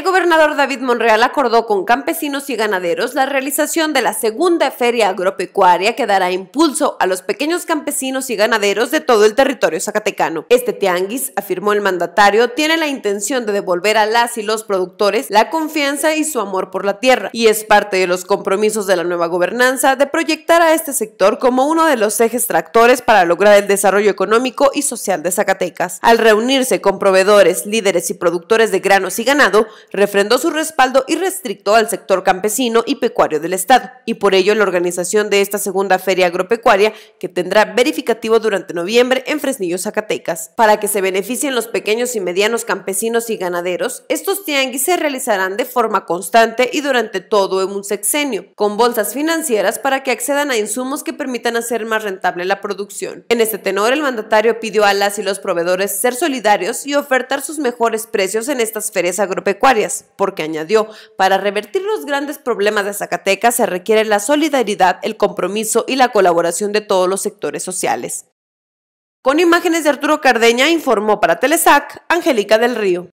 El gobernador David Monreal acordó con campesinos y ganaderos la realización de la segunda feria agropecuaria que dará impulso a los pequeños campesinos y ganaderos de todo el territorio zacatecano. Este tianguis, afirmó el mandatario, tiene la intención de devolver a las y los productores la confianza y su amor por la tierra y es parte de los compromisos de la nueva gobernanza de proyectar a este sector como uno de los ejes tractores para lograr el desarrollo económico y social de Zacatecas. Al reunirse con proveedores, líderes y productores de granos y ganado, refrendó su respaldo y irrestricto al sector campesino y pecuario del Estado, y por ello la organización de esta segunda feria agropecuaria, que tendrá verificativo durante noviembre en Fresnillo, Zacatecas. Para que se beneficien los pequeños y medianos campesinos y ganaderos, estos tianguis se realizarán de forma constante y durante todo un sexenio, con bolsas financieras para que accedan a insumos que permitan hacer más rentable la producción. En este tenor, el mandatario pidió a las y los proveedores ser solidarios y ofertar sus mejores precios en estas ferias agropecuarias porque añadió, para revertir los grandes problemas de Zacatecas se requiere la solidaridad, el compromiso y la colaboración de todos los sectores sociales. Con imágenes de Arturo Cardeña informó para Telesac Angélica del Río.